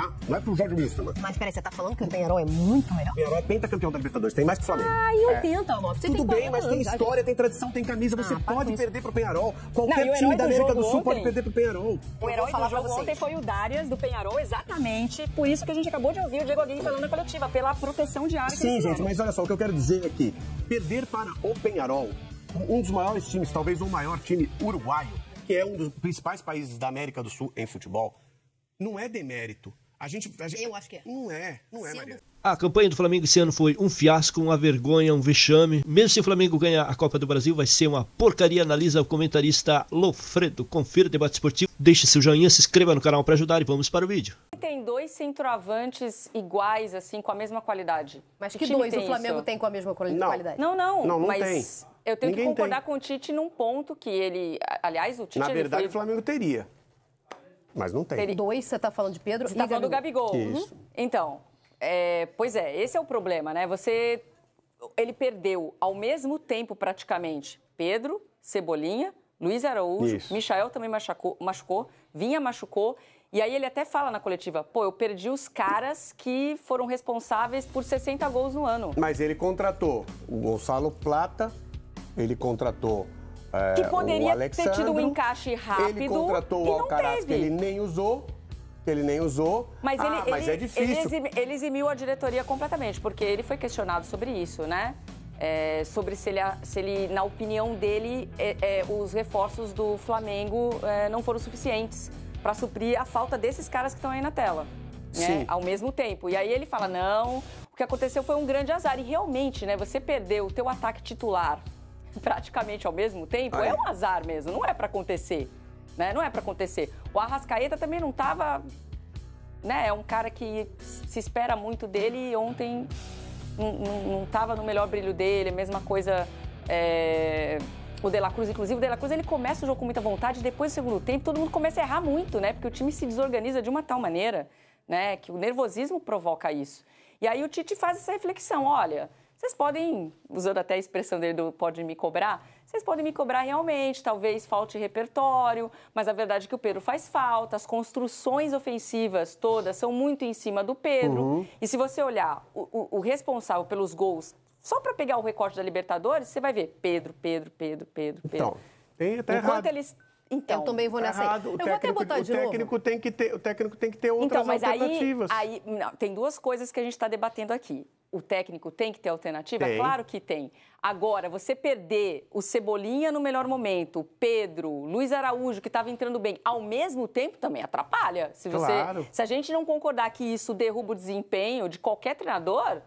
tá? Não é pro Jorge Wilson, mano. Mas peraí, você tá falando que o Penharol é muito melhor? O Penharol é pentacampeão da Libertadores, tem mais que o Flamengo. Ah, e 80, amor. Você Tudo bem, mas tem história, tem tradição, tem camisa, você ah, pode perder pro Penharol. Qualquer não, time da América do Sul ontem. pode perder pro Penharol. O herói do jogo ontem foi o Darias do Penharol, exatamente por isso que a gente acabou de ouvir o Diego Aguirre falando na coletiva, pela proteção de área. Sim, gente, mas olha só, o que eu quero dizer é que perder para o Penharol, um dos maiores times, talvez o maior time uruguaio, que é um dos principais países da América do Sul em futebol, não é demérito. A gente, a gente, Eu acho que é. Não é, não é, Maria. A campanha do Flamengo esse ano foi um fiasco, uma vergonha, um vexame. Mesmo se o Flamengo ganhar a Copa do Brasil, vai ser uma porcaria, analisa o comentarista Lofredo. Confira o debate esportivo, deixe seu joinha, se inscreva no canal para ajudar e vamos para o vídeo. Tem dois centroavantes iguais, assim, com a mesma qualidade. Mas que, que dois o Flamengo isso? tem com a mesma qualidade? Não, não, não, não, não mas tem. eu tenho Ninguém que concordar tem. com o Tite num ponto que ele, aliás, o Tite... Na verdade, foi... o Flamengo teria. Mas não tem. Teri... Dois, você está falando de Pedro você tá falando do Gabigol. Isso. Uhum. Então, é, pois é, esse é o problema, né? Você, ele perdeu ao mesmo tempo praticamente Pedro, Cebolinha, Luiz Araújo, Isso. Michael também machucou, machucou, Vinha machucou. E aí ele até fala na coletiva, pô, eu perdi os caras que foram responsáveis por 60 gols no ano. Mas ele contratou o Gonçalo Plata, ele contratou é, que poderia ter tido um encaixe rápido. Ele contratou o Alcaraz, que ele nem usou. Ele nem usou. Mas, ah, ele, mas ele, é difícil. Ele, ele eximiu a diretoria completamente, porque ele foi questionado sobre isso, né? É, sobre se ele, se ele, na opinião dele, é, é, os reforços do Flamengo é, não foram suficientes para suprir a falta desses caras que estão aí na tela. Né? Ao mesmo tempo. E aí ele fala: não, o que aconteceu foi um grande azar. E realmente, né? Você perdeu o teu ataque titular praticamente ao mesmo tempo, ah, é? é um azar mesmo, não é para acontecer. Né? Não é para acontecer. O Arrascaeta também não estava, né? É um cara que se espera muito dele e ontem não estava no melhor brilho dele, a mesma coisa é... o De La Cruz, inclusive. O De La Cruz ele começa o jogo com muita vontade, depois do segundo tempo todo mundo começa a errar muito, né? Porque o time se desorganiza de uma tal maneira, né? Que o nervosismo provoca isso. E aí o Tite faz essa reflexão, olha, vocês podem, usando até a expressão dele do pode me cobrar, vocês podem me cobrar realmente, talvez falte repertório, mas a verdade é que o Pedro faz falta, as construções ofensivas todas são muito em cima do Pedro. Uhum. E se você olhar o, o, o responsável pelos gols, só para pegar o recorte da Libertadores, você vai ver Pedro, Pedro, Pedro, Pedro, Pedro. Então, tem até Enquanto errado. eles então, eu também vou nessa errado. aí. O eu técnico, vou até botar o de técnico novo. Tem que ter, o técnico tem que ter outras então, mas alternativas. Aí, aí não, tem duas coisas que a gente está debatendo aqui. O técnico tem que ter alternativa? Tem. Claro que tem. Agora, você perder o Cebolinha no melhor momento, Pedro, Luiz Araújo, que estava entrando bem, ao mesmo tempo também atrapalha. Se, você, claro. se a gente não concordar que isso derruba o desempenho de qualquer treinador,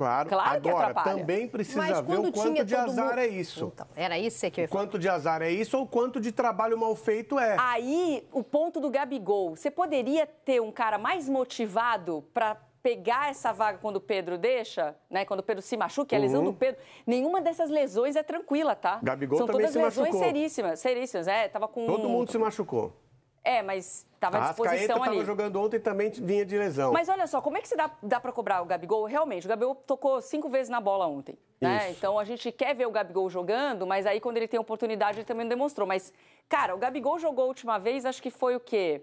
Claro, claro agora também precisa Mas ver o quanto de azar mundo... é isso. Então, era isso que eu ia quanto de azar é isso ou quanto de trabalho mal feito é. Aí, o ponto do Gabigol. Você poderia ter um cara mais motivado para pegar essa vaga quando o Pedro deixa, né? Quando o Pedro se machuca, uhum. a lesão do Pedro, nenhuma dessas lesões é tranquila, tá? Gabigol São também todas se lesões machucou. seríssimas, seríssimas, é, tava com Todo mundo se machucou. É, mas estava à disposição Arrascaeta ali. estava jogando ontem e também vinha de lesão. Mas olha só, como é que se dá, dá para cobrar o Gabigol? Realmente, o Gabigol tocou cinco vezes na bola ontem. Né? Então a gente quer ver o Gabigol jogando, mas aí quando ele tem oportunidade ele também não demonstrou. Mas, cara, o Gabigol jogou a última vez, acho que foi o quê?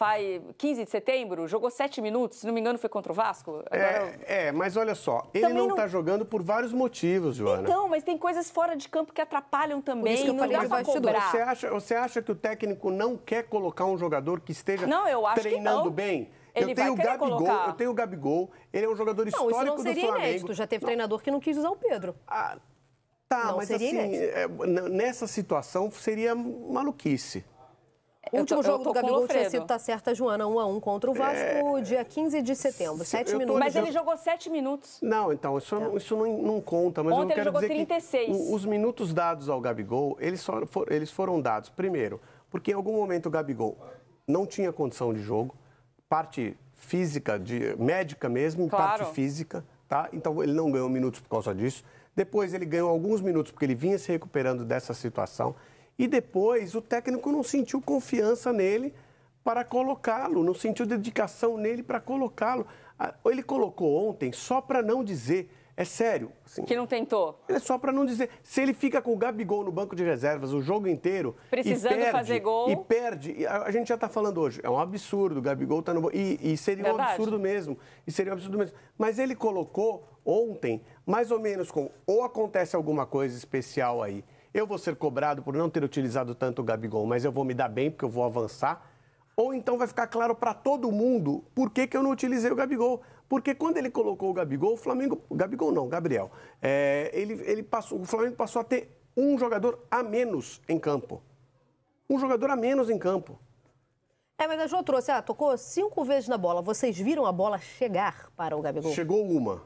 faz 15 de setembro, jogou sete minutos, se não me engano foi contra o Vasco. É, Agora... É, é, mas olha só, ele não está jogando por vários motivos, Joana. Então, mas tem coisas fora de campo que atrapalham também, por isso que eu não falei dá pra cobrar. Você acha, você acha que o técnico não quer colocar um jogador que esteja não, eu acho treinando que não. bem? Ele eu tenho o Gabigol, colocar... eu tenho o Gabigol, ele é um jogador não, histórico não do Flamengo. Não, seria inédito, já teve não. treinador que não quis usar o Pedro. Ah, tá, não mas assim, é, nessa situação seria maluquice. O último tô, jogo do Gabigol tinha sido tá certa Joana, 1 um a 1 um contra o Vasco, é... dia 15 de setembro, 7 minutos. Mas ele jogou 7 minutos. Não, então, isso, é. isso não, não, conta, mas Ontem eu não quero ele jogou dizer 36. que os minutos dados ao Gabigol, eles, só, for, eles foram dados, primeiro, porque em algum momento o Gabigol não tinha condição de jogo, parte física, de, médica mesmo, claro. parte física, tá? Então ele não ganhou minutos por causa disso. Depois ele ganhou alguns minutos porque ele vinha se recuperando dessa situação. E depois o técnico não sentiu confiança nele para colocá-lo, não sentiu dedicação nele para colocá-lo. Ah, ele colocou ontem só para não dizer. É sério. Assim, que não tentou. É só para não dizer. Se ele fica com o Gabigol no banco de reservas o jogo inteiro. Precisando perde, fazer gol. E perde. A gente já está falando hoje. É um absurdo. O Gabigol está no. E, e seria Verdade. um absurdo mesmo. E seria um absurdo mesmo. Mas ele colocou ontem, mais ou menos com. Ou acontece alguma coisa especial aí eu vou ser cobrado por não ter utilizado tanto o Gabigol, mas eu vou me dar bem porque eu vou avançar. Ou então vai ficar claro para todo mundo por que, que eu não utilizei o Gabigol. Porque quando ele colocou o Gabigol, o Flamengo. Gabigol não, Gabriel. É, ele, ele passou, o Flamengo passou a ter um jogador a menos em campo. Um jogador a menos em campo. É, mas a João trouxe, ah, tocou cinco vezes na bola. Vocês viram a bola chegar para o Gabigol? Chegou uma.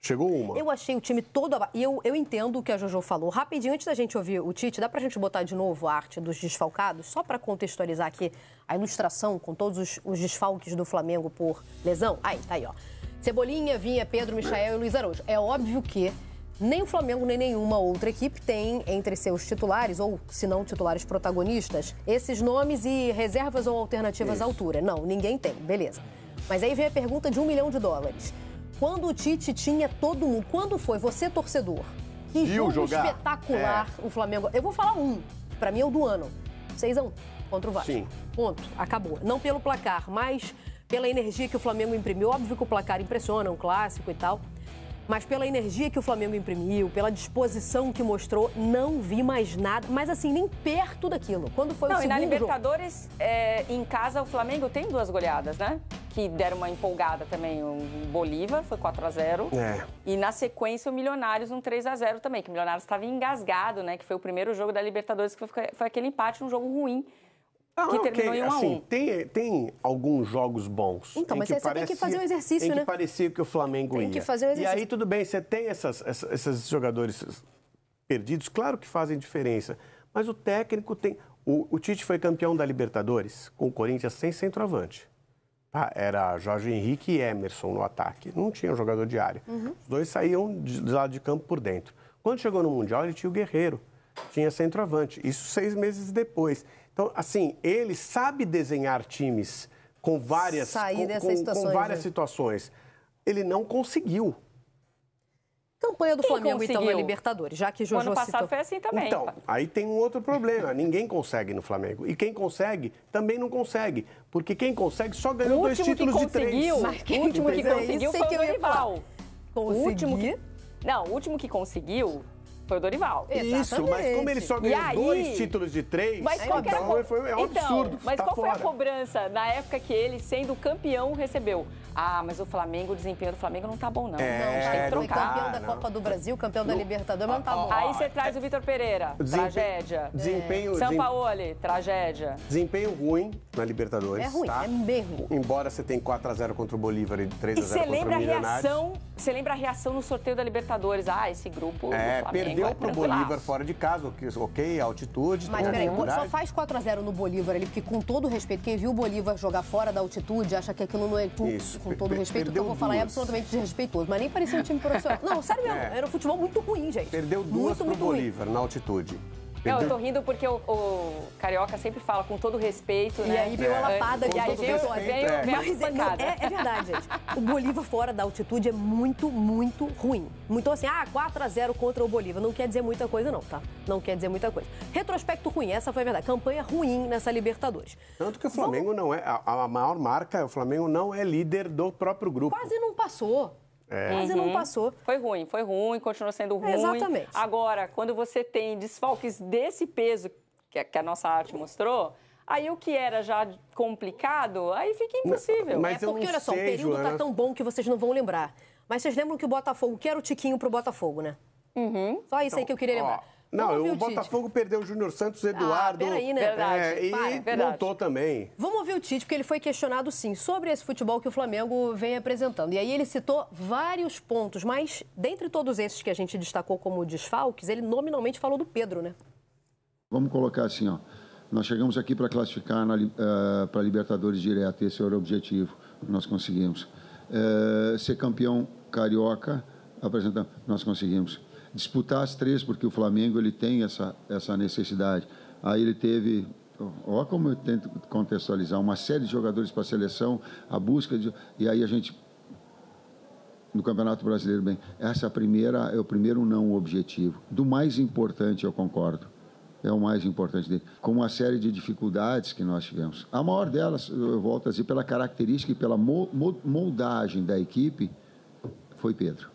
Chegou uma. Eu achei o time todo. abaixo. E eu, eu entendo o que a Jojo falou. Rapidinho, antes da gente ouvir o Tite, dá pra gente botar de novo a arte dos desfalcados? Só para contextualizar aqui a ilustração com todos os, os, desfalques do Flamengo por lesão. Aí, tá aí, ó. Cebolinha, Vinha, Pedro, Michael e Luiz Araújo. É óbvio que nem o Flamengo nem nenhuma outra equipe tem entre seus titulares, ou se não titulares protagonistas, esses nomes e reservas ou alternativas Isso. à altura. Não, ninguém tem, beleza. Mas aí vem a pergunta de um milhão de dólares quando o Tite tinha todo mundo. Quando foi? Você, torcedor. Que Viu jogo jogar. espetacular é. o Flamengo. Eu vou falar um. Para mim é o do ano. 6 a 1 contra o Vasco. Sim. Ponto. Acabou. Não pelo placar, mas pela energia que o Flamengo imprimiu. Óbvio que o placar impressiona, um clássico e tal. Mas pela energia que o Flamengo imprimiu, pela disposição que mostrou, não vi mais nada. Mas assim, nem perto daquilo. Quando foi não, o segundo e na Libertadores, é, em casa, o Flamengo tem duas goleadas, né? que deram uma empolgada também. O Bolívar foi 4 a 0 é. E na sequência o Milionários um 3 a 0 também, que o Milionários estava engasgado, né? Que foi o primeiro jogo da Libertadores, que foi, foi aquele empate, um jogo ruim. Ah, que okay. terminou em 1 um a 1. Assim, um. Tem, tem alguns jogos bons. Então, mas você parecia, tem que fazer um exercício, em né? que parecia que o Flamengo tem ia. Tem que fazer um exercício. E aí, tudo bem, você tem essas, essas, esses jogadores perdidos, claro que fazem diferença. Mas o técnico tem... O, o Tite foi campeão da Libertadores com o Corinthians sem centroavante. Tá? Era Jorge Henrique e Emerson no ataque. Não tinha um jogador de área. Uhum. Os dois saíam de, de lado de campo por dentro. Quando chegou no Mundial, ele tinha o Guerreiro, tinha centroavante. Isso seis meses depois. Então, assim, ele sabe desenhar times com várias, Sair com, com, com várias né? situações. Ele não conseguiu. Campanha do Quem Flamengo, conseguiu? então, na Libertadores, já que Jojo ano passado citou. foi assim também. Então, aí tem um outro problema. Ninguém consegue no Flamengo. E quem consegue, também não consegue. Porque quem consegue só ganhou dois títulos de três. Mas é conseguiu, o último que conseguiu foi o Dorival. O último que... Não, o último que conseguiu foi o Dorival. Exatamente. Isso, mas como ele só ganhou aí, dois títulos de três, mas qual é então, foi, é um então, absurdo. Mas tá qual fora. foi a cobrança na época que ele, sendo campeão, recebeu? ah, mas o Flamengo, o desempenho do Flamengo não tá bom, não. É, não, tá tem que trocar. Campeão da Copa do Brasil, campeão da Libertadores, não tá bom. Aí você traz o Vitor Pereira, tragédia. Desempenho. É. Sampaoli, tragédia. Desempenho ruim na Libertadores. É ruim, tá? é mesmo. Embora você tenha 4x0 contra o Bolívar e 3x0 e contra lembra o Reação, você lembra a reação no sorteio da Libertadores? Ah, esse grupo. É, Flamengo, é perdeu é pro Bolívar fora de casa, ok, altitude. Mas peraí, só faz 4x0 no Bolívar ali, porque com todo respeito, quem viu o Bolívar jogar fora da altitude acha que aquilo não é. Isso com todo per respeito, que eu vou duas. falar é absolutamente desrespeitoso, mas nem parecia um time profissional. Não, sério é. mesmo, é. era um futebol muito ruim, gente. Perdeu duas muito, pro muito Bolívar ruim. na altitude. Não, eu tô rindo porque o, o, carioca sempre fala com todo respeito, e né? Aí veio é, lapada é, de aí veio, respeito, veio, é. veio é, é, é, verdade, gente. O Bolívar fora da altitude é muito, muito ruim. Então, assim, ah, 4 a 0 contra o Bolívar. Não quer dizer muita coisa, não, tá? Não quer dizer muita coisa. Retrospecto ruim, essa foi a verdade. Campanha ruim nessa Libertadores. Tanto que o Flamengo Vamos... não é. A, a maior marca, o Flamengo não é líder do próprio grupo. Quase não passou. É. Mas uhum. não passou. Foi ruim, foi ruim, continua sendo ruim. É exatamente. Agora, quando você tem desfalques desse peso que a, que a nossa arte mostrou, aí o que era já complicado, aí fica impossível. Mas é porque, olha só, o período tá Joana... tá tão bom que vocês não vão lembrar. Mas vocês lembram que o Botafogo, que era o Tiquinho pro Botafogo, né? Uhum. Só isso então, aí que eu queria ó, lembrar. Não, o Botafogo perdeu o Júnior Santos, ah, Eduardo. Ah, peraí, né? É verdade. É, e é montou também. Vamos ouvir o Tite, porque ele foi questionado, sim, sobre esse futebol que o Flamengo vem apresentando. E aí ele citou vários pontos, mas dentre todos esses que a gente destacou como desfalques, ele nominalmente falou do Pedro, né? Vamos colocar assim, ó. Nós chegamos aqui para classificar uh, eh, para Libertadores direto, esse era o objetivo nós conseguimos. Uh, ser campeão carioca, apresentamos, nós conseguimos disputar as três, porque o Flamengo ele tem essa, essa necessidade. Aí ele teve, olha como eu tento contextualizar, uma série de jogadores para a seleção, a busca de. E aí a gente. No Campeonato Brasileiro, bem, essa primeira é o primeiro não objetivo. Do mais importante, eu concordo. É o mais importante dele. Com uma série de dificuldades que nós tivemos. A maior delas, eu volto a dizer, pela característica e pela moldagem da equipe, foi Pedro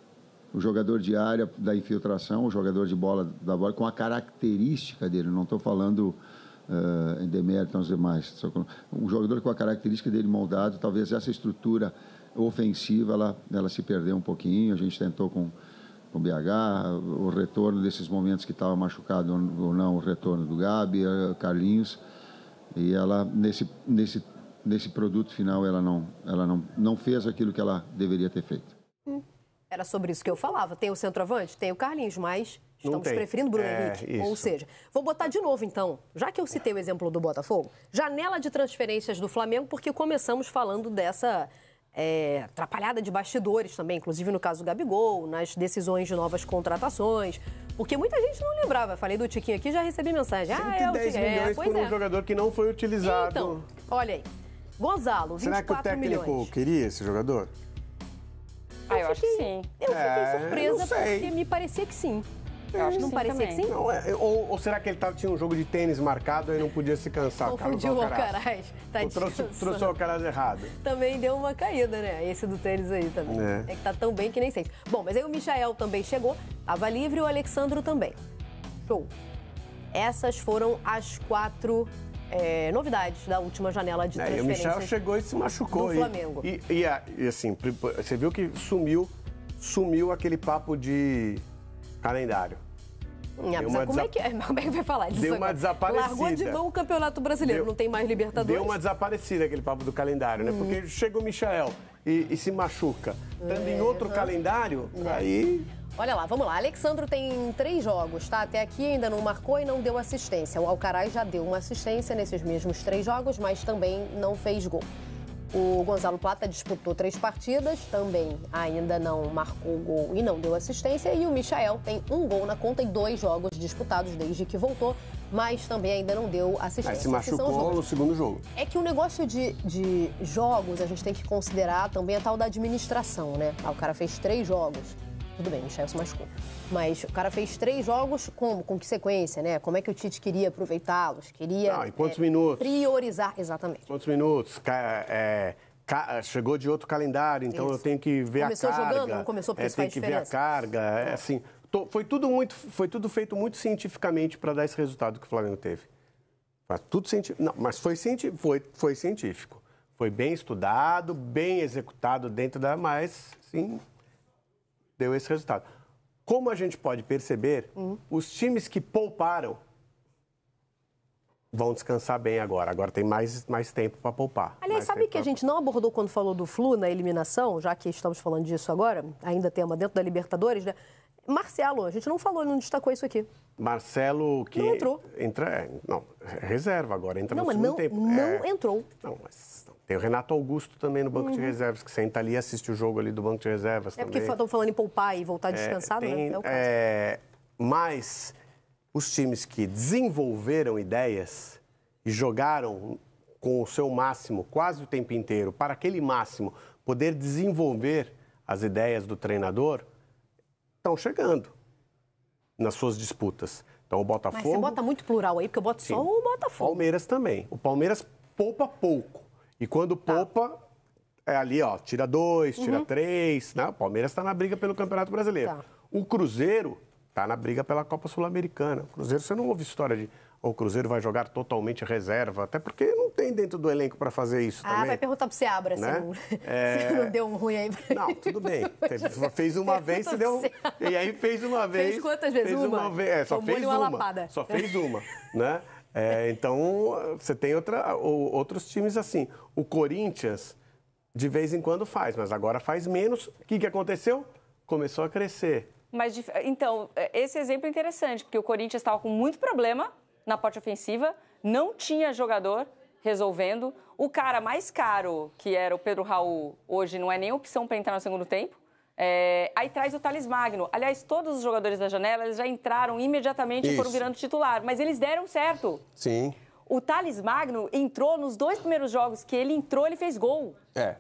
o jogador de área da infiltração, o jogador de bola da bola, com a característica dele, não estou falando uh, em demérito aos demais, um jogador com a característica dele moldado, talvez essa estrutura ofensiva ela, ela se perdeu um pouquinho, a gente tentou com com BH, o retorno desses momentos que estava machucado ou não, o retorno do Gabi, eh, Carlinhos, e ela nesse nesse nesse produto final ela não ela não não fez aquilo que ela deveria ter feito. Era sobre isso que eu falava. Tem o centroavante? Tem o Carlinhos, mas estamos preferindo Bruno é, Henrique. Isso. Ou seja, vou botar de novo então, já que eu citei o exemplo do Botafogo, janela de transferências do Flamengo, porque começamos falando dessa é, atrapalhada de bastidores também, inclusive no caso do Gabigol, nas decisões de novas contratações. Porque muita gente não lembrava. Falei do Tiquinho aqui, já recebi mensagem. Ah, é o é, milhões é, por um é. jogador que não foi utilizado. Então, olha aí. Gonzalo, 24 milhões. Será que o técnico milhões. queria esse jogador? Ah, eu, eu fiquei, acho que sim. Eu é, fiquei surpresa porque me parecia que sim. Eu acho que não sim, parecia também. que sim. Não, é, é, ou, ou, será que ele tava, tinha um jogo de tênis marcado e não podia se cansar? Confundiu o Alcaraz. Tá trouxe, trouxe o Alcaraz errado. Também deu uma caída, né? Esse do tênis aí também. É. é que tá tão bem que nem sei. Bom, mas aí o Michael também chegou, tava livre e o Alexandro também. Show. Essas foram as quatro é, novidades da última janela de transferências. É, o Michel chegou e se machucou. Do Flamengo. E, e, e, assim, você viu que sumiu, sumiu aquele papo de calendário. Minha, hum, uma é, como, desa... é que é? como é que vai falar disso? Deu uma agora? desaparecida. Largou de mão o Campeonato Brasileiro, deu, não tem mais Libertadores. Deu uma desaparecida aquele papo do calendário, né? Hum. Porque chega o Michel e, e se machuca. Estando é, em outro calendário, é. aí Olha lá, vamos lá. Alexandro tem três jogos, tá? Até aqui ainda não marcou e não deu assistência. O Alcaraz já deu uma assistência nesses mesmos três jogos, mas também não fez gol. O Gonzalo Plata disputou três partidas, também ainda não marcou gol e não deu assistência. E o Michael tem um gol na conta e dois jogos disputados desde que voltou, mas também ainda não deu assistência. Mas se machucou no segundo jogo. É que o negócio de, de jogos a gente tem que considerar também a tal da administração, né? Ah, o cara fez três jogos. Tudo bem, o Michel se machucou. Mas o cara fez três jogos como? Com que sequência, né? Como é que o Tite queria aproveitá-los? Queria ah, é, quantos é, minutos? priorizar. Exatamente. Quantos minutos? É, chegou de outro calendário, então Isso. eu tenho que ver começou a carga. Começou jogando, não começou, por é, Tem que diferença. ver a carga, é, é. assim... foi, tudo muito, foi tudo feito muito cientificamente para dar esse resultado que o Flamengo teve. Mas, tudo cienti... não, mas foi, cienti... foi, foi científico. Foi bem estudado, bem executado dentro da... Mas, sim, deu esse resultado. Como a gente pode perceber, uhum. os times que pouparam vão descansar bem agora. Agora tem mais, mais tempo para poupar. Aliás, sabe que a gente não abordou quando falou do Flu na eliminação, já que estamos falando disso agora, ainda tema dentro da Libertadores, né? Marcelo, a gente não falou, não destacou isso aqui. Marcelo que não entrou. Entra, é, não, reserva agora, entra não, no mas não, tempo. Não é... entrou. Não, mas tem o Renato Augusto também no banco uhum. de reservas, que senta ali e assiste o jogo ali do banco de reservas. É também. porque estão falando em poupar e voltar é, descansado, tem, né? É, é mas os times que desenvolveram ideias e jogaram com o seu máximo quase o tempo inteiro, para aquele máximo poder desenvolver as ideias do treinador, estão chegando nas suas disputas. Então o Botafogo. Mas você bota muito plural aí, porque eu boto sim, só o Botafogo. Palmeiras também. O Palmeiras poupa pouco. E quando tá. poupa, é ali, ó, tira dois, tira uhum. três. Né? O Palmeiras está na briga pelo Campeonato Brasileiro. Tá. O Cruzeiro está na briga pela Copa Sul-Americana. O Cruzeiro, você não ouve história de o Cruzeiro vai jogar totalmente reserva, até porque não tem dentro do elenco para fazer isso ah, também. vai perguntar para Seabra né? se, não, é... se não deu um ruim aí. Não, tudo bem. fez uma vez e deu... E aí fez uma vez... Fez quantas vezes? Fez uma? uma vez, é, só Tomou fez uma. uma. Lapada. Só fez uma, né? É, então, você tem outra, outros times assim. O Corinthians, de vez em quando faz, mas agora faz menos. O que, que aconteceu? Começou a crescer. Mas, então, é, esse exemplo é interessante, porque o Corinthians estava com muito problema na parte ofensiva, não tinha jogador resolvendo. O cara mais caro, que era o Pedro Raul, hoje não é nem opção para entrar no segundo tempo. É, aí traz o Thales Magno. Aliás, todos os jogadores da janela já entraram imediatamente Isso. e foram virando titular, mas eles deram certo. Sim. O Thales Magno entrou nos dois primeiros jogos que ele entrou, ele fez gol. É.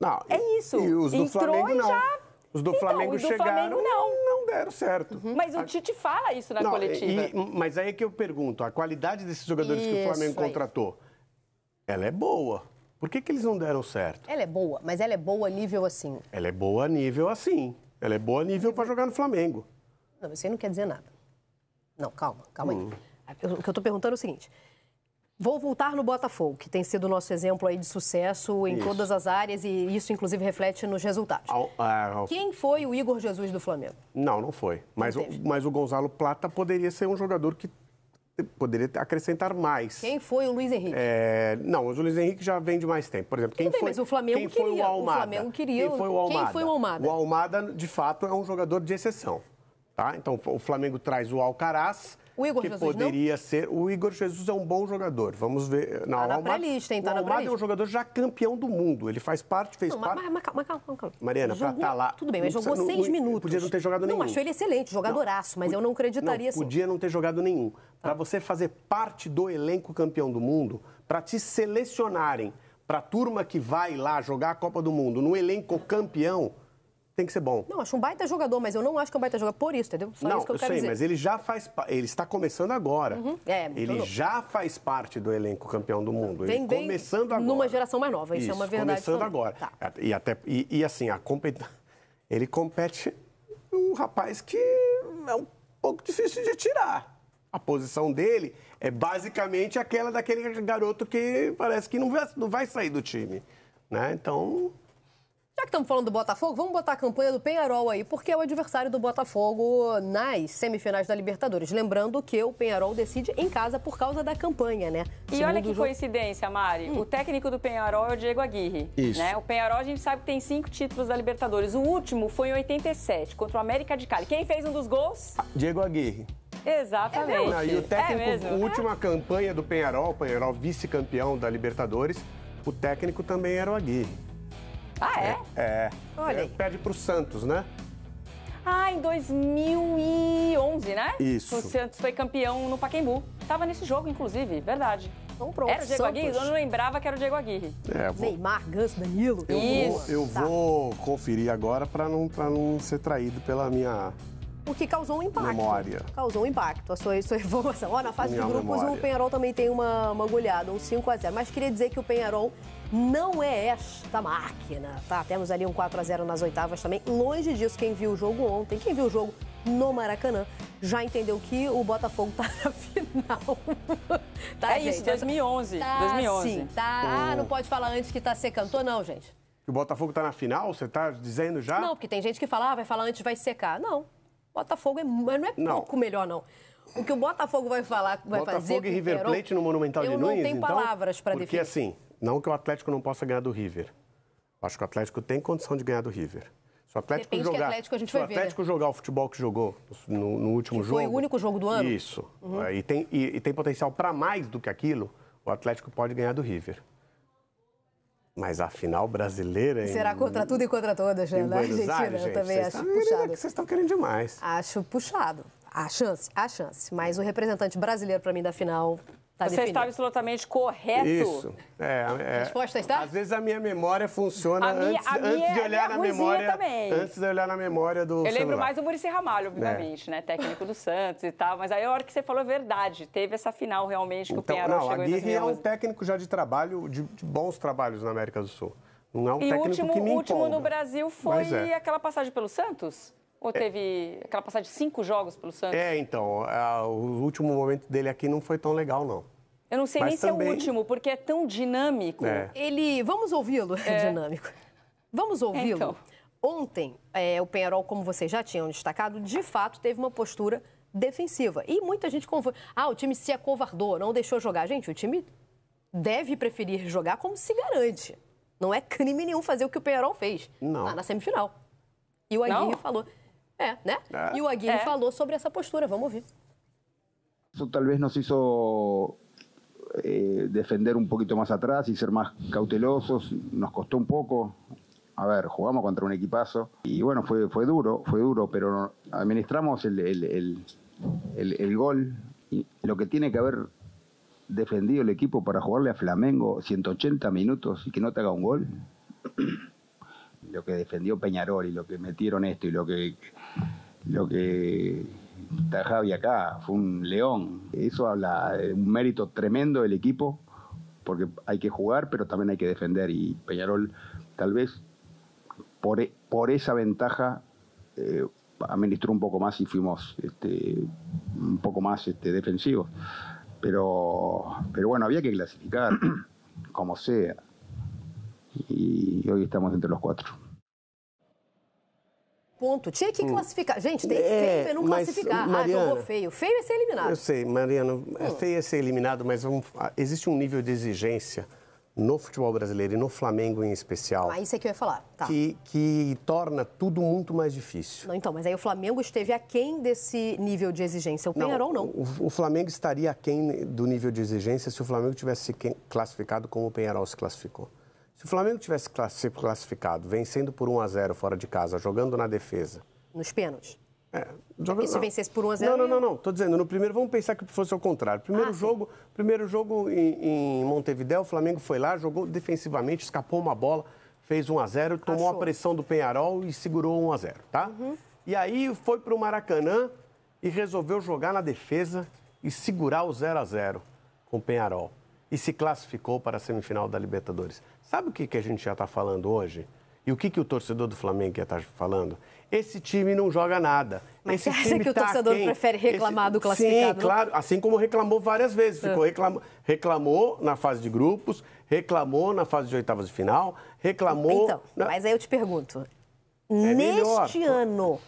Não, é isso. E os do entrou Flamengo não. Já... Os do então, Flamengo do chegaram Flamengo, não. não deram certo. Uhum. Mas o Tite fala isso na não, coletiva. E, mas aí é que eu pergunto, a qualidade desses jogadores isso, que o Flamengo contratou, ela é boa. Por que, que eles não deram certo? Ela é boa, mas ela é boa nível assim. Ela é boa nível assim. Ela é boa nível para jogar no Flamengo. Não, isso aí não quer dizer nada. Não, calma, calma hum. aí. Ah, o que eu estou perguntando é o seguinte. Vou voltar no Botafogo, que tem sido o nosso exemplo aí de sucesso em isso. todas as áreas e isso, inclusive, reflete nos resultados. Ao, é, ao... Quem foi o Igor Jesus do Flamengo? Não, não foi. Mas, não o, mas o Gonzalo Plata poderia ser um jogador que poderia acrescentar mais. Quem foi o Luiz Henrique? É, não, o Luiz Henrique já vem de mais tempo. Por exemplo, quem bem, foi, mas o Flamengo quem queria, foi o Almada? O Flamengo queria. Quem foi o Almada? Quem foi o Almada? O Almada, de fato, é um jogador de exceção. Tá? Então, o Flamengo traz o Alcaraz, o Igor que Jesus poderia não? ser. O Igor Jesus é um bom jogador. Vamos ver. Na tá na Almada, lista hein? Tá na Almada é um jogador já campeão do mundo. Ele faz parte, fez não, parte. Mas, mas, calma, calma, calma. Mariana, jogou, pra estar tá lá. Tudo bem, mas jogou seis não, minutos. Podia não ter jogado nenhum. Não, acho ele excelente, jogadoraço, mas eu não acreditaria assim. Podia não ter jogado nenhum. Tá. Para você fazer parte do elenco campeão do mundo, para te selecionarem para a turma que vai lá jogar a Copa do Mundo no elenco campeão tem que ser bom. Não, acho um baita jogador, mas eu não acho que é um baita jogador por isso, entendeu? Só não, isso que eu, eu quero sei, dizer. mas ele já faz. Ele está começando agora. Uhum. É, então ele já faz parte do elenco campeão do mundo. Vem, ele começando agora. Numa geração mais nova, isso, é isso é uma verdade. Começando agora. Tá. E, até, e, e assim, a compet... ele compete um rapaz que é um pouco difícil de tirar. A posição dele é basicamente aquela daquele garoto que parece que não vai, não vai sair do time. Né? Então, já que estamos falando do Botafogo, vamos botar a campanha do Penharol aí, porque é o adversário do Botafogo nas semifinais da Libertadores. Lembrando que o Penharol decide em casa por causa da campanha, né? E olha que jogo... coincidência, Mari. Hum. O técnico do Penharol é o Diego Aguirre. Isso. Né? O Penharol a gente sabe que tem cinco títulos da Libertadores. O último foi em 87, contra o América de Cali. Quem fez um dos gols? Diego Aguirre. Exatamente. É e o é técnico, é última é? campanha do Penharol, Penharol vice-campeão da Libertadores, o técnico também era o Aguirre. Ah, é? É. é. Olha. É, pede perde pro Santos, né? Ah, em 2011, né? Isso. O Santos foi campeão no Paquembu. Tava nesse jogo, inclusive, verdade. Então pronto, Era o Diego Aguirre? Eu não lembrava que era o Diego Aguirre. É, vou... Neymar, Gans, Danilo. Eu, Isso. vou, eu tá. vou conferir agora para não, pra não ser traído pela minha o que causou um impacto. Memória. Causou um impacto, a sua, sua evolução. Ó, na fase Minha de grupos, memória. o Penharol também tem uma, uma goleada, um 5 a 0 Mas queria dizer que o Penharol não é esta máquina, tá? Temos ali um 4 a 0 nas oitavas também. Longe disso, quem viu o jogo ontem, quem viu o jogo no Maracanã, já entendeu que o Botafogo tá na final. tá, é gente? isso, 2011. Tá, 2011. Sim, tá. Ah, não pode falar antes que tá secando. não, gente. Que o Botafogo tá na final, você tá dizendo já? Não, porque tem gente que fala, ah, vai falar antes, vai secar. Não. Botafogo é, não é não. pouco melhor, não. O que o Botafogo vai falar, vai Botafogo fazer. Botafogo e River é, Plate no Monumental de Nunes, então? Eu não tenho palavras para definir. Porque assim, não que o Atlético não possa ganhar do River. Acho que o Atlético tem condição de ganhar do River. Se o Atlético, Depende jogar, Atlético a gente se o né? Atlético ver. jogar o futebol que jogou no, no último que jogo. Foi o único jogo do ano? Isso. Uhum. E, tem, e, e tem potencial para mais do que aquilo, o Atlético pode ganhar do River. Mas a final brasileira. Em... Será contra tudo e contra todas, né? Na Argentina, Aires, eu também acho tá puxado. Vocês estão querendo demais. Acho puxado. Há chance, há chance. Mas o representante brasileiro, para mim, da final Tá Você definido. está absolutamente correto. Isso. É, é, resposta está? Às vezes a minha memória funciona minha, antes, minha, antes, de é olhar na memória. Também. Antes de olhar na memória do. Eu celular. lembro mais do Murici Ramalho, é. obviamente, é. né? Técnico do Santos e tal. Mas aí a hora que você falou é verdade. Teve essa final realmente que então, o Penharol não, chegou Não, é um técnico já de trabalho, de, de bons trabalhos na América do Sul. Não é um e técnico último, que me O último no Brasil foi é. aquela passagem pelo Santos? Ou é. teve aquela passagem de cinco jogos pelo Santos? É, então, a, o último momento dele aqui não foi tão legal, não. Eu não sei Mas nem também... se é o último, porque é tão dinâmico. É. Ele. Vamos ouvi-lo. É dinâmico. Vamos é, ouvi-lo. Então. Ontem, é, o Penharol, como vocês já tinham destacado, de fato teve uma postura defensiva. E muita gente confunde. Ah, o time se acovardou, não deixou jogar. Gente, o time deve preferir jogar como se garante. Não é crime nenhum fazer o que o Penharol fez não. lá na semifinal. E o Aguirre não? falou. Y né? E é. Aguirre sobre esa postura, vamos a Eso tal vez nos hizo eh, defender un poquito más atrás y ser más cautelosos, nos costó un poco. A ver, jugamos contra un equipazo y bueno, fue, fue duro, fue duro, pero administramos el, el, el, el, gol y lo que tiene que haber defendido el equipo para jugarle a Flamengo 180 minutos y que no te haga un gol lo que defendió Peñarol y lo que metieron esto y lo que lo que está acá, fue un león. Eso habla de un mérito tremendo del equipo, porque hay que jugar, pero también hay que defender. Y Peñarol, tal vez por, por esa ventaja, eh, administró un poco más y fuimos este, un poco más este, defensivos. Pero, pero bueno, había que clasificar, como sea. Y hoy estamos entre los cuatro. Ponto. Tinha que hum. classificar. Gente, tem é, feio é não classificar. Ah, Mariana, ah, jogou feio. Feio é ser eliminado. Eu sei, Mariana, é hum. é feio é ser eliminado, mas vamos, existe um nível de exigência no futebol brasileiro e no Flamengo em especial. Ah, isso é que eu ia falar. Tá. Que, que torna tudo muito mais difícil. Não, então, mas aí o Flamengo esteve aquém desse nível de exigência. O Penharol não. não. O, o Flamengo estaria aquém do nível de exigência se o Flamengo tivesse classificado como o Penharol se classificou. Se o Flamengo tivesse sido classificado vencendo por 1 a 0 fora de casa, jogando na defesa. Nos pênaltis? É, é jogando, se vencesse por 1 a 0 Não, não, não, não. Tô dizendo, no primeiro, vamos pensar que fosse ao contrário. Primeiro ah, jogo, primeiro jogo em, em Montevidéu, o Flamengo foi lá, jogou defensivamente, escapou uma bola, fez 1 a 0 tomou Achou. a pressão do Penharol e segurou 1 a 0 tá? Uhum. E aí foi para o Maracanã e resolveu jogar na defesa e segurar o 0 a 0 com o Penharol e se classificou para a semifinal da Libertadores. Sabe o que, que a gente já está falando hoje? E o que, que o torcedor do Flamengo ia estar tá falando? Esse time não joga nada. Mas Esse você acha que o tá torcedor quem? prefere reclamar Esse... do classificado? Sim, claro. Assim como reclamou várias vezes. Ficou ah. reclam... Reclamou na fase de grupos, reclamou na fase de oitavas de final, reclamou... Então, na... mas aí eu te pergunto. É neste melhor. ano,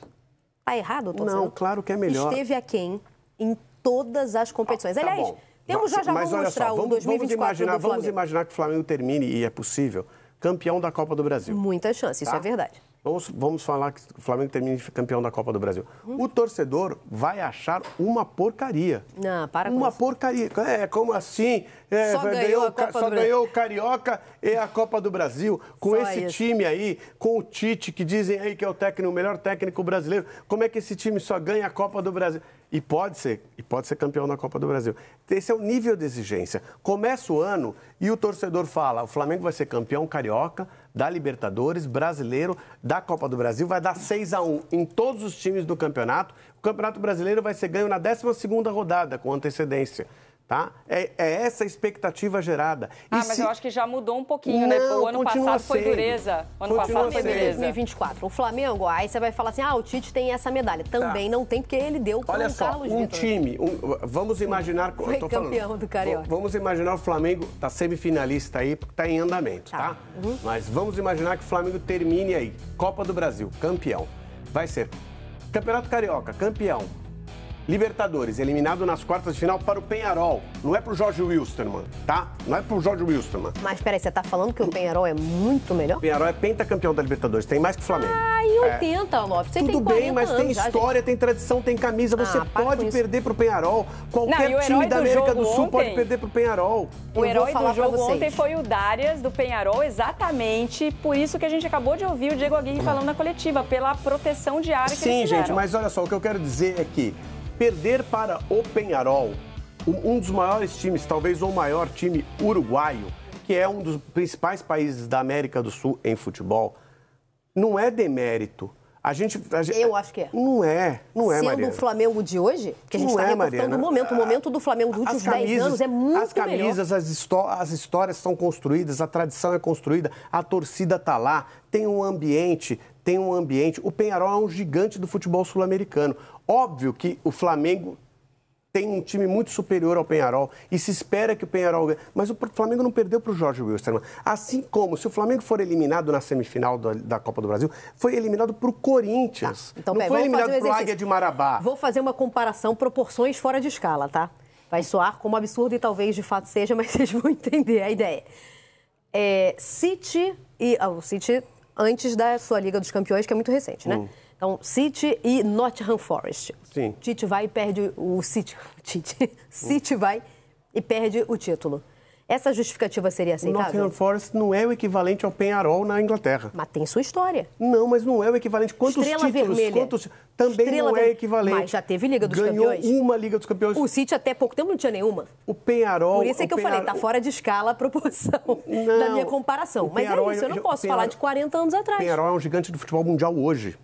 tá errado o torcedor? Não, claro que é melhor. Esteve a quem em todas as competições. Ah, tá Aliás... Bom temos já já mas, vamos mostrar só, vamos, o 2024 vamos imaginar, Vamos imaginar que o Flamengo termine, e é possível, campeão da Copa do Brasil. Muita chance, tá? isso é verdade. Vamos, vamos falar que o Flamengo termine campeão da Copa do Brasil. Hum. O torcedor vai achar uma porcaria. Não, para Uma porcaria. É, como assim? É, só ganhou, a Copa só do ganhou o Carioca e a Copa do Brasil. Com só esse isso. time aí, com o Tite, que dizem aí que é o técnico, o melhor técnico brasileiro. Como é que esse time só ganha a Copa do Brasil? e pode ser, e pode ser campeão na Copa do Brasil. Esse é o nível de exigência. Começa o ano e o torcedor fala: o Flamengo vai ser campeão carioca, da Libertadores, brasileiro, da Copa do Brasil, vai dar 6 a 1 em todos os times do campeonato. O Campeonato Brasileiro vai ser ganho na 12ª rodada, com antecedência. Tá? É, é, essa expectativa gerada. E ah, mas se... eu acho que já mudou um pouquinho, né? não, né? O ano passado sendo. foi dureza. O ano continua passado foi dureza. 2024. O Flamengo, aí você vai falar assim: ah, o Tite tem essa medalha. Tá. Também tá. não tem, porque ele deu para o só, Carlos um Vitor. time. Um, vamos imaginar. Foi eu tô campeão falando, do Carioca. Vamos imaginar o Flamengo, tá semifinalista aí, porque tá em andamento, tá? tá? Uhum. Mas vamos imaginar que o Flamengo termine aí. Copa do Brasil, campeão. Vai ser. Campeonato Carioca, campeão. Libertadores, eliminado nas quartas de final para o Penharol. Não é pro Jorge Wilstermann, tá? Não é pro Jorge Wilstermann. Mas peraí, você tá falando que o Penharol é muito melhor? O Penharol é pentacampeão da Libertadores, tem mais que o Flamengo. Ah, e 80, é. Lopes. Você Tudo bem, mas tem história, já, tem tradição, tem camisa. Ah, você ah, pode perder pro Penharol. Qualquer não, time da América do Sul ontem, pode perder pro Penharol. O herói do jogo ontem foi o Darias do Penharol, exatamente por isso que a gente acabou de ouvir o Diego Aguirre falando na coletiva, pela proteção diária que Sim, eles Sim, gente, mas olha só, o que eu quero dizer é que perder para o Penharol, um dos maiores times, talvez o maior time uruguaio, que é um dos principais países da América do Sul em futebol, não é demérito. A gente, a gente, Eu acho que é. Não é, não é, Sendo Mariana. o Flamengo de hoje, que a gente está é, reportando o momento, o momento do Flamengo dos últimos camisas, 10 anos é muito As camisas, As, histó as histórias são construídas, a tradição é construída, a torcida está lá, tem um ambiente, tem um ambiente. O Penharol é um gigante do futebol sul-americano. Óbvio que o Flamengo tem um time muito superior ao Penharol e se espera que o Penharol ganhe. Mas o Flamengo não perdeu para o Jorge Wilstermann. Assim como, se o Flamengo for eliminado na semifinal da, da Copa do Brasil, foi eliminado para o Corinthians. Tá. Então, não bem, foi eliminado para o Águia de Marabá. Vou fazer uma comparação, proporções fora de escala, tá? Vai soar como absurdo e talvez de fato seja, mas vocês vão entender a ideia. É, City e... Oh, o City antes da sua Liga dos Campeões, que é muito recente, né? Hum então, City e Nottingham Forest. Sim. City vai e perde o City. Tite. City vai e perde o título. Essa justificativa seria aceitável? O Nottingham Forest não é o equivalente ao Penharol na Inglaterra. Mas tem sua história. Não, mas não é o equivalente. Quantos Estrela títulos? Vermelha. Quantos... Também Estrela não é equivalente. Mas já teve Liga dos Ganhou Campeões. Ganhou uma Liga dos Campeões. O City até pouco tempo não tinha nenhuma. O Penharol... Por isso é que eu Penharol... falei, está fora de escala a proporção não, da minha comparação. Mas é, é isso, eu não posso Penharol... falar de 40 anos é- atrás. O Penharol é um gigante do futebol mundial hoje.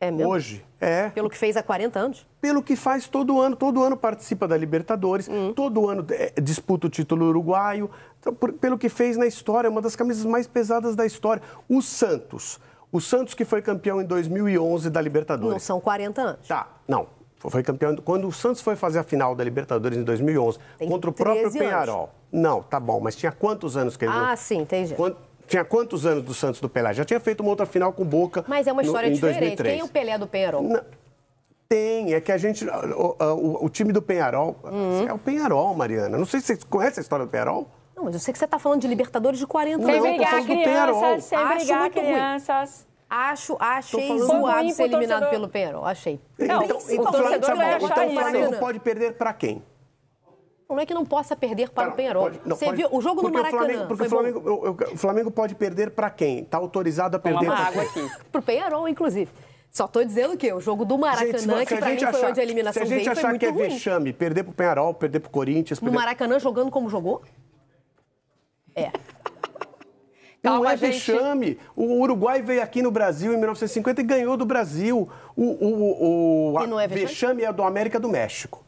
É mesmo? Hoje. É. Pelo que fez há 40 anos? Pelo que faz todo ano. Todo ano participa da Libertadores, hum. todo ano é, disputa o título uruguaio. Então, por, pelo que fez na história, é uma das camisas mais pesadas da história. O Santos. O Santos que foi campeão em 2011 da Libertadores. Não são 40 anos. Tá, não. Foi campeão. Quando o Santos foi fazer a final da Libertadores em 2011, tem contra o próprio anos. Penharol. Não, tá bom, mas tinha quantos anos que ele. Ah, sim, entendi. gente. Tinha quantos anos do Santos do Pelé? Já tinha feito uma outra final com Boca. Mas é uma história no, diferente. 2003. Tem o Pelé do Penharol. Não, tem, é que a gente. O, o, o time do Penharol. Uhum. É o Penharol, Mariana. Não sei se você conhece a história do Penharol. Não, mas eu sei que você está falando de Libertadores de 40 anos. Sem brigar, do crianças, sem acho brigar, crianças. Acho, achei zoado ser eliminado torcedor. pelo Penharol. Achei. Não, então, então, o torcedor então, vai então, achar então, então isso. Então, o Flamengo pode perder para quem? não é que não possa perder para o Penharol. Pode, não, Você pode, viu o jogo no Maracanã? O Flamengo, porque o Flamengo, o Flamengo, pode perder para quem? Está autorizado a perder para quem? Para o Penharol, inclusive. Só estou dizendo que o jogo do Maracanã, gente, que para mim achar, foi onde a eliminação veio, foi muito ruim. Se a gente achar que é ruim. vexame, perder para o Penharol, perder para o Corinthians... Perder... No Maracanã, jogando como jogou? É. Não é vexame. O Uruguai veio aqui no Brasil em 1950 e ganhou do Brasil. O, o, o, o a... é vexame? vexame é do América do México.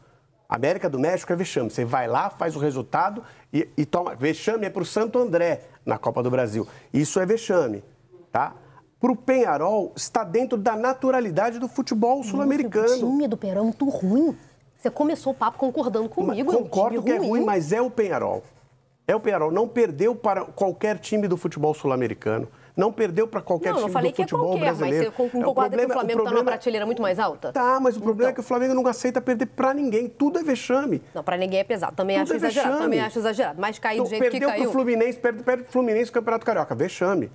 América do México é vexame. Você vai lá, faz o resultado e, e toma. Vexame é para o Santo André na Copa do Brasil. Isso é vexame, tá? Para o Penharol, está dentro da naturalidade do futebol sul-americano. O time do Penharol é muito ruim. Você começou o papo concordando comigo. Mas, concordo é um que é ruim. é ruim, mas é o Penharol. É o Penharol. Não perdeu para qualquer time do futebol sul-americano. Não perdeu para qualquer não, time não do é futebol é qualquer, brasileiro. Mas você concorda é, que o Flamengo está numa prateleira é muito mais alta? Tá, mas o problema é então. é que o Flamengo não aceita perder para ninguém. Tudo é vexame. Não, para ninguém é pesado. Também Tudo acho é exagerado. Vexame. Também acho exagerado. Mas cair do jeito perdeu que caiu. Perdeu para o Fluminense, perde, perde pro Fluminense o Campeonato Carioca. Vexame.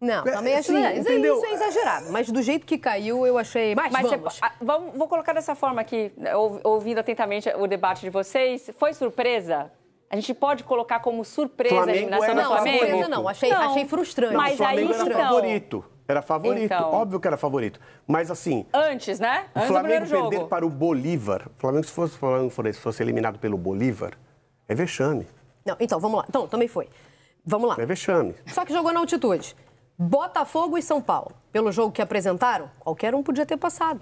Não, também é, acho sim, exagerado. Entendeu? Isso é exagerado, mas do jeito que caiu, eu achei. Mas, mas vamos. Você, ah, vamos. Vou colocar dessa forma aqui, né, ouvindo atentamente o debate de vocês. Foi surpresa a gente pode colocar como surpresa Flamengo a eliminação do Flamengo? Não, surpresa não. Achei, não. achei frustrante. Mas o Flamengo aí, era então... favorito. Era favorito, então... óbvio que era favorito. Mas assim. Antes, né? Antes o Flamengo perder jogo. para o Bolívar. O Flamengo, se fosse, fosse eliminado pelo Bolívar, é vexame. Não, então, vamos lá. Então, também foi. Vamos lá. É vexame. Só que jogou na altitude. Botafogo e São Paulo. Pelo jogo que apresentaram, qualquer um podia ter passado.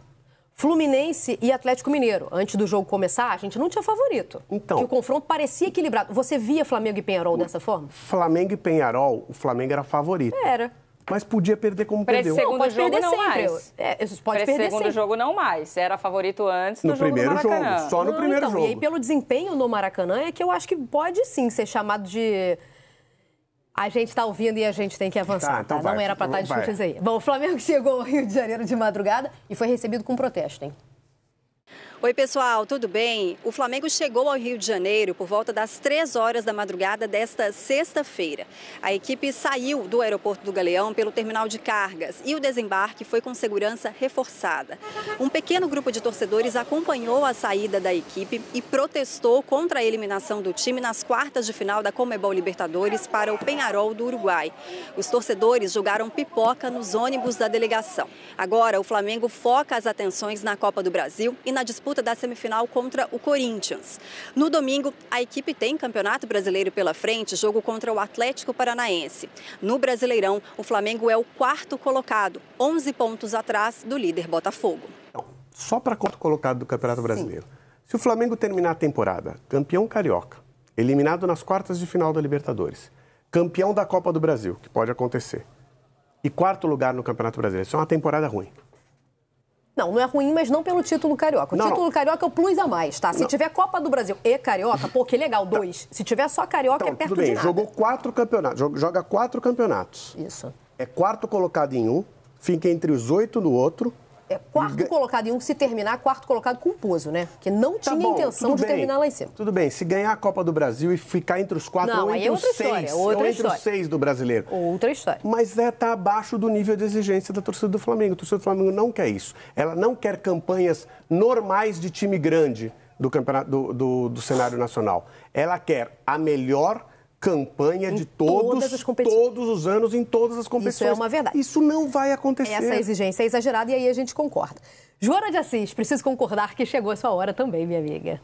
Fluminense e Atlético Mineiro. Antes do jogo começar, a gente não tinha favorito. Então. Que o confronto parecia equilibrado. Você via Flamengo e Penharol dessa forma? Flamengo e Penharol, o Flamengo era favorito. Era. Mas podia perder como pra perdeu. Esse segundo não, pode jogo perder não sempre. mais. É, pode pra perder segundo sempre. jogo não mais. Era favorito antes do no jogo primeiro jogo, só no não, primeiro então, jogo. E aí, pelo desempenho no Maracanã, é que eu acho que pode sim ser chamado de a gente está ouvindo e a gente tem que tá, avançar, então tá? então Vai, não era para estar tá discutindo isso aí. Bom, o Flamengo chegou ao Rio de Janeiro de madrugada e foi recebido com protesto, hein? Oi, pessoal, tudo bem? O Flamengo chegou ao Rio de Janeiro por volta das 3 horas da madrugada desta sexta-feira. A equipe saiu do aeroporto do Galeão pelo terminal de cargas e o desembarque foi com segurança reforçada. Um pequeno grupo de torcedores acompanhou a saída da equipe e protestou contra a eliminação do time nas quartas de final da Comebol Libertadores para o Penharol do Uruguai. Os torcedores jogaram pipoca nos ônibus da delegação. Agora, o Flamengo foca as atenções na Copa do Brasil e na disputa disputa da semifinal contra o Corinthians. No domingo, a equipe tem Campeonato Brasileiro pela frente, jogo contra o Atlético Paranaense. No Brasileirão, o Flamengo é o quarto colocado, 11 pontos atrás do líder Botafogo. Então, só para quarto colocado do Campeonato Sim. Brasileiro. Se o Flamengo terminar a temporada campeão carioca, eliminado nas quartas de final da Libertadores, campeão da Copa do Brasil, que pode acontecer, e quarto lugar no Campeonato Brasileiro, isso é uma temporada ruim. Não, não é ruim, mas não pelo título carioca. O não, título não. carioca é o plus a mais, tá? Se não. tiver Copa do Brasil e carioca, pô, que legal, dois. Tá. Se tiver só carioca, então, é perto tudo bem. de nada. Jogou quatro campeonatos, joga quatro campeonatos. Isso. É quarto colocado em um, fica entre os oito no outro, é, quarto colocado em um, se terminar, quarto colocado culposo, né? Que não tá tinha bom, intenção de bem, terminar lá em cima. Tudo bem, se ganhar a Copa do Brasil e ficar entre os quatro não, ou é entre é os seis, história, ou entre história. os seis do brasileiro. Outra história. Mas é tá abaixo do nível de exigência da torcida do Flamengo. A torcida do Flamengo não quer isso. Ela não quer campanhas normais de time grande do campeonato do, do, do cenário nacional. Ela quer a melhor campanha em de todos, todos os anos, em todas as competições. Isso é uma verdade. Isso não vai acontecer. Essa exigência é exagerada e aí a gente concorda. Joana de Assis, preciso concordar que chegou a sua hora também, minha amiga.